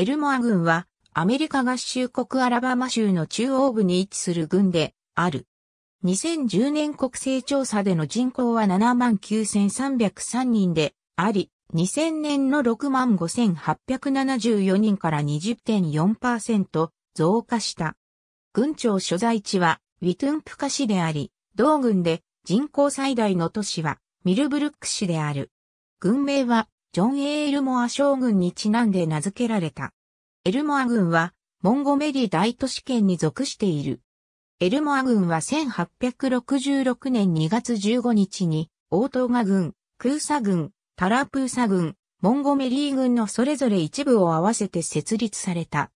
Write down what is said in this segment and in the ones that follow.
エルモア軍は、アメリカ合衆国アラバマ州の中央部に位置する軍である。2010年国勢調査での人口は79,303人であり、2000年の65,874人から20.4%増加した。郡庁所在地はウィトゥンプカ市であり、同軍で人口最大の都市はミルブルック市である。軍名はジョン・エールモア将軍にちなんで名付けられた。エルモア郡は、モンゴメリー大都市圏に属している。エルモア郡は1866年2月15日に、オートーガ郡、クーサ郡、タラプーサ郡、モンゴメリー郡のそれぞれ一部を合わせて設立された。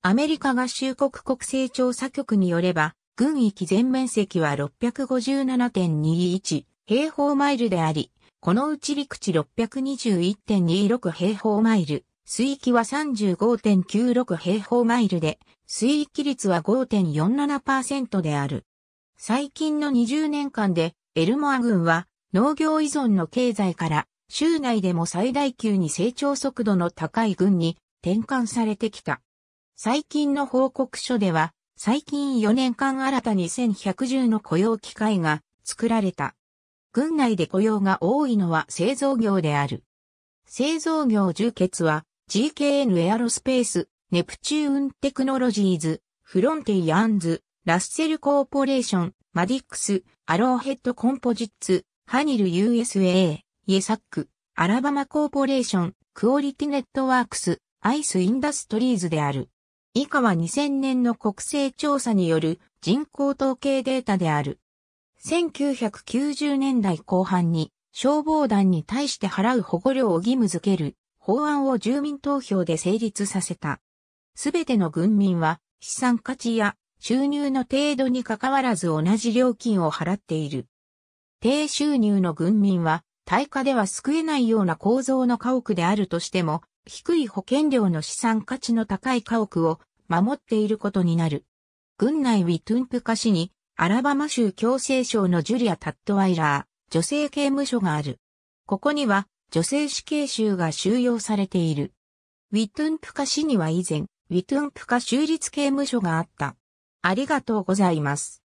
アメリカ合衆国国勢調査局によれば、郡域全面積は657.21平方マイルであり、このうち陸地621.26平方マイル、水域は35.96平方マイルで、水域率は5.47%である。最近の20年間で、エルモア郡は農業依存の経済から州内でも最大級に成長速度の高い郡に転換されてきた。最近の報告書では、最近4年間新たに1110の雇用機会が作られた。郡内で雇用が多いのは製造業である。製造業充血は GKN エアロスペース、ネプチューンテクノロジーズ、フロンテイアンズ、ラッセルコーポレーション、マディックス、アローヘッドコンポジッツ、ハニル USA、イエサック、アラバマコーポレーション、クオリティネットワークス、アイスインダストリーズである。以下は2000年の国勢調査による人口統計データである。1990年代後半に消防団に対して払う保護料を義務付ける法案を住民投票で成立させた。すべての軍民は資産価値や収入の程度に関わらず同じ料金を払っている。低収入の軍民は対価では救えないような構造の家屋であるとしても、低い保険料の資産価値の高い家屋を守っていることになる。軍内ウィトゥンプカ市に、アラバマ州共生省のジュリア・タットワイラー、女性刑務所がある。ここには、女性死刑囚が収容されている。ウィトゥンプカ市には以前、ウィトゥンプカ州立刑務所があった。ありがとうございます。